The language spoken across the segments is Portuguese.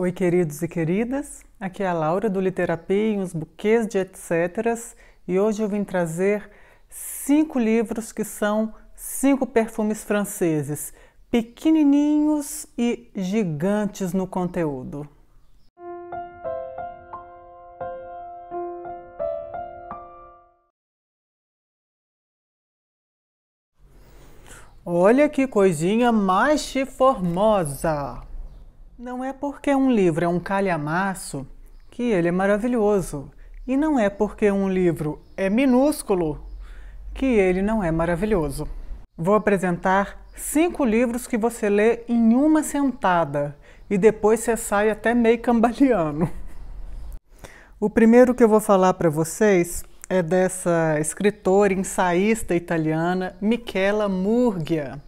Oi, queridos e queridas. Aqui é a Laura do Literapia e os buquês de etc. E hoje eu vim trazer cinco livros que são cinco perfumes franceses, pequenininhos e gigantes no conteúdo. Olha que coisinha mais formosa! Não é porque um livro é um calhamaço que ele é maravilhoso. E não é porque um livro é minúsculo que ele não é maravilhoso. Vou apresentar cinco livros que você lê em uma sentada e depois você sai até meio cambalhiano. O primeiro que eu vou falar para vocês é dessa escritora, ensaísta italiana, Michela Murgia.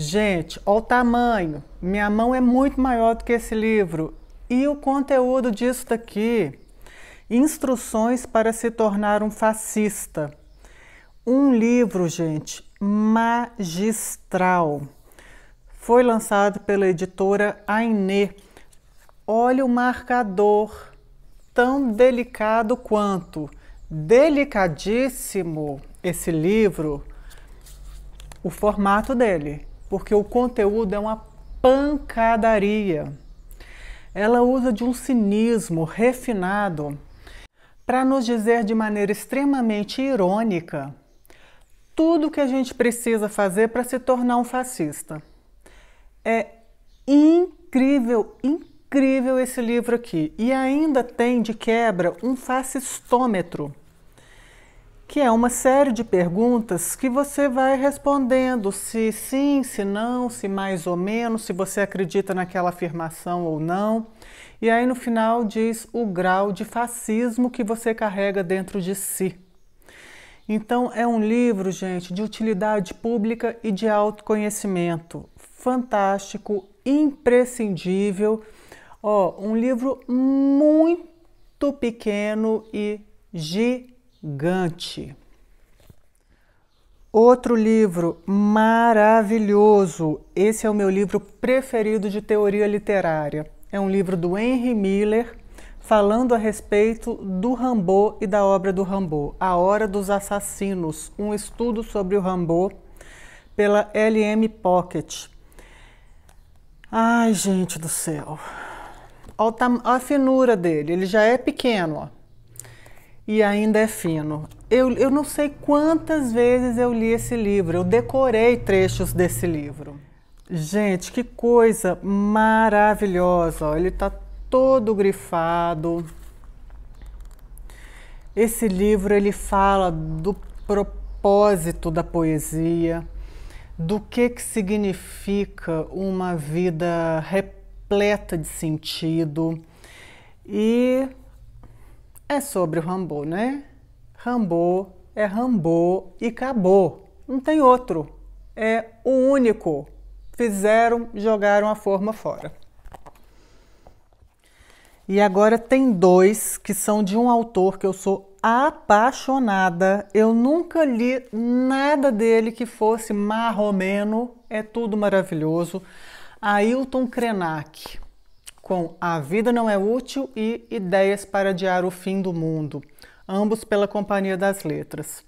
Gente, olha o tamanho. Minha mão é muito maior do que esse livro. E o conteúdo disso daqui? Instruções para se tornar um fascista. Um livro, gente, magistral. Foi lançado pela editora Ainê. Olha o marcador, tão delicado quanto. Delicadíssimo esse livro, o formato dele porque o conteúdo é uma pancadaria. Ela usa de um cinismo refinado para nos dizer de maneira extremamente irônica tudo que a gente precisa fazer para se tornar um fascista. É incrível, incrível esse livro aqui. E ainda tem de quebra um fascistômetro que é uma série de perguntas que você vai respondendo se sim, se não, se mais ou menos, se você acredita naquela afirmação ou não. E aí no final diz o grau de fascismo que você carrega dentro de si. Então é um livro, gente, de utilidade pública e de autoconhecimento. Fantástico, imprescindível. Ó, um livro muito pequeno e gigante Gante. Outro livro maravilhoso. Esse é o meu livro preferido de teoria literária. É um livro do Henry Miller falando a respeito do Rambo e da obra do Rambo, A Hora dos Assassinos, um estudo sobre o Rambo pela LM Pocket. Ai, gente do céu. Olha a finura dele, ele já é pequeno, ó e ainda é fino. Eu, eu não sei quantas vezes eu li esse livro, eu decorei trechos desse livro. Gente, que coisa maravilhosa! Ele está todo grifado. Esse livro ele fala do propósito da poesia, do que, que significa uma vida repleta de sentido e é sobre o Rambo, né? Rambo é Rambo e acabou. Não tem outro. É o único. Fizeram, jogaram a forma fora. E agora tem dois que são de um autor que eu sou apaixonada. Eu nunca li nada dele que fosse marromeno. É tudo maravilhoso. Ailton Krenak com A Vida Não É Útil e Ideias para Adiar o Fim do Mundo, ambos pela Companhia das Letras.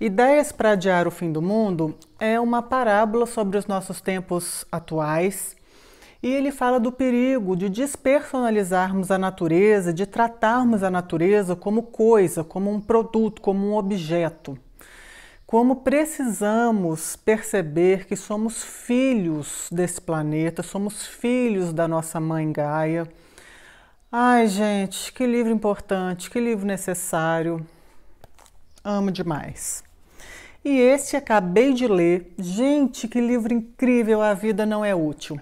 Ideias para Adiar o Fim do Mundo é uma parábola sobre os nossos tempos atuais e ele fala do perigo de despersonalizarmos a natureza, de tratarmos a natureza como coisa, como um produto, como um objeto como precisamos perceber que somos filhos desse planeta, somos filhos da nossa mãe Gaia. Ai, gente, que livro importante, que livro necessário. Amo demais. E este acabei de ler. Gente, que livro incrível! A vida não é útil.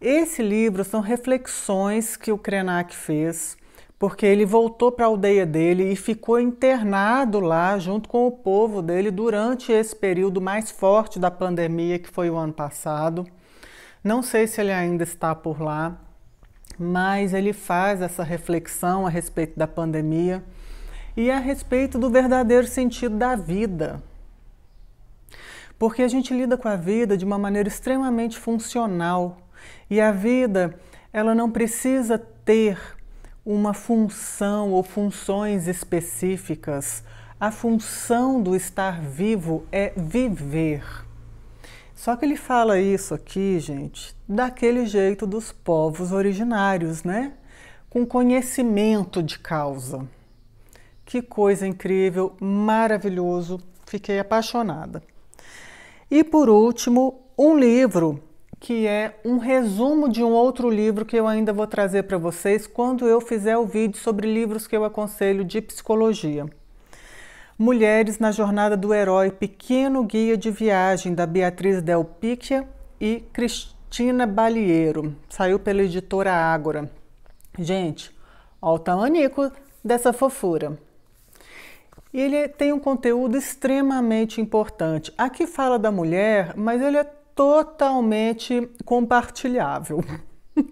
Esse livro são reflexões que o Krenak fez porque ele voltou para a aldeia dele e ficou internado lá junto com o povo dele durante esse período mais forte da pandemia que foi o ano passado. Não sei se ele ainda está por lá, mas ele faz essa reflexão a respeito da pandemia e a respeito do verdadeiro sentido da vida. Porque a gente lida com a vida de uma maneira extremamente funcional e a vida ela não precisa ter uma função ou funções específicas. A função do estar vivo é viver. Só que ele fala isso aqui, gente, daquele jeito dos povos originários, né? Com conhecimento de causa. Que coisa incrível, maravilhoso, fiquei apaixonada. E por último, um livro que é um resumo de um outro livro que eu ainda vou trazer para vocês quando eu fizer o vídeo sobre livros que eu aconselho de psicologia. Mulheres na Jornada do Herói, Pequeno Guia de Viagem, da Beatriz Del Picchia e Cristina Balieiro. Saiu pela editora Ágora. Gente, olha o tamanico dessa fofura. ele tem um conteúdo extremamente importante. Aqui fala da mulher, mas ele é totalmente compartilhável.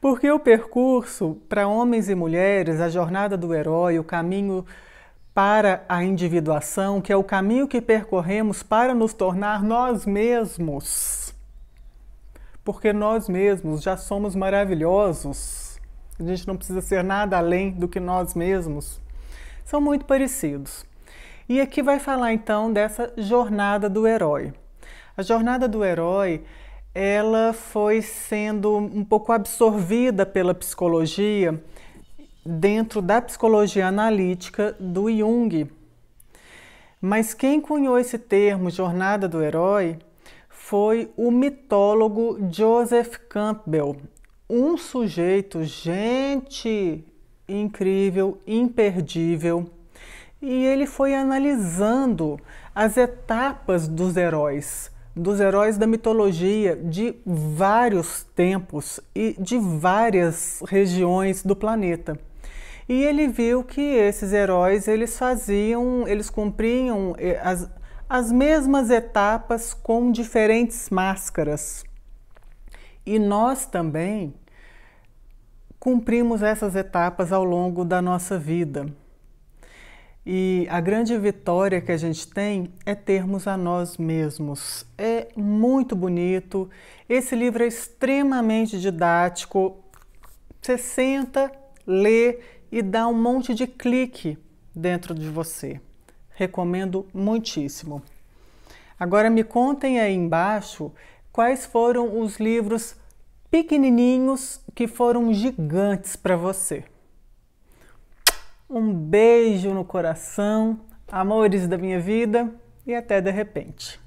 Porque o percurso para homens e mulheres, a jornada do herói, o caminho para a individuação, que é o caminho que percorremos para nos tornar nós mesmos. Porque nós mesmos já somos maravilhosos. A gente não precisa ser nada além do que nós mesmos. São muito parecidos. E aqui vai falar então dessa jornada do herói. A jornada do herói ela foi sendo um pouco absorvida pela psicologia dentro da psicologia analítica do Jung. Mas quem cunhou esse termo jornada do herói foi o mitólogo Joseph Campbell, um sujeito, gente, incrível, imperdível. E ele foi analisando as etapas dos heróis dos heróis da mitologia de vários tempos e de várias regiões do planeta. E ele viu que esses heróis, eles faziam, eles cumpriam eh, as, as mesmas etapas com diferentes máscaras. E nós também cumprimos essas etapas ao longo da nossa vida. E a grande vitória que a gente tem é termos a nós mesmos. É muito bonito. Esse livro é extremamente didático. Você senta, lê e dá um monte de clique dentro de você. Recomendo muitíssimo. Agora me contem aí embaixo quais foram os livros pequenininhos que foram gigantes para você. Um beijo no coração, amores da minha vida e até de repente.